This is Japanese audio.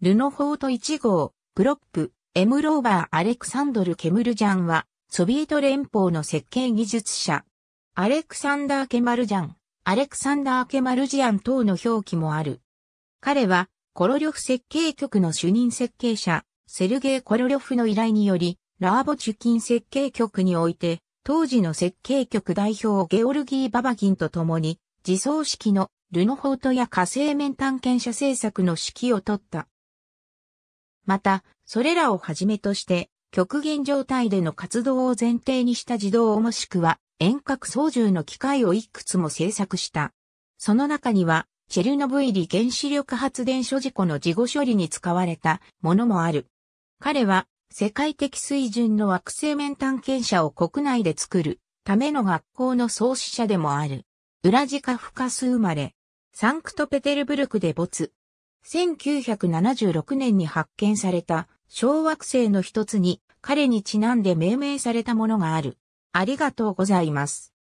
ルノフォート1号、プロップ、エムローバー・アレクサンドル・ケムルジャンは、ソビエト連邦の設計技術者。アレクサンダー・ケマルジャン、アレクサンダー・ケマルジアン等の表記もある。彼は、コロリョフ設計局の主任設計者、セルゲイ・コロリョフの依頼により、ラーボチュキン設計局において、当時の設計局代表ゲオルギー・ババギンと共に、自走式のルノフォートや火星面探検車制作の指揮を取った。また、それらをはじめとして、極限状態での活動を前提にした自動もしくは遠隔操縦の機械をいくつも制作した。その中には、チェルノブイリ原子力発電所事故の事後処理に使われたものもある。彼は、世界的水準の惑星面探検者を国内で作るための学校の創始者でもある。ウラジカフカス生まれ、サンクトペテルブルクで没、1976年に発見された小惑星の一つに彼にちなんで命名されたものがある。ありがとうございます。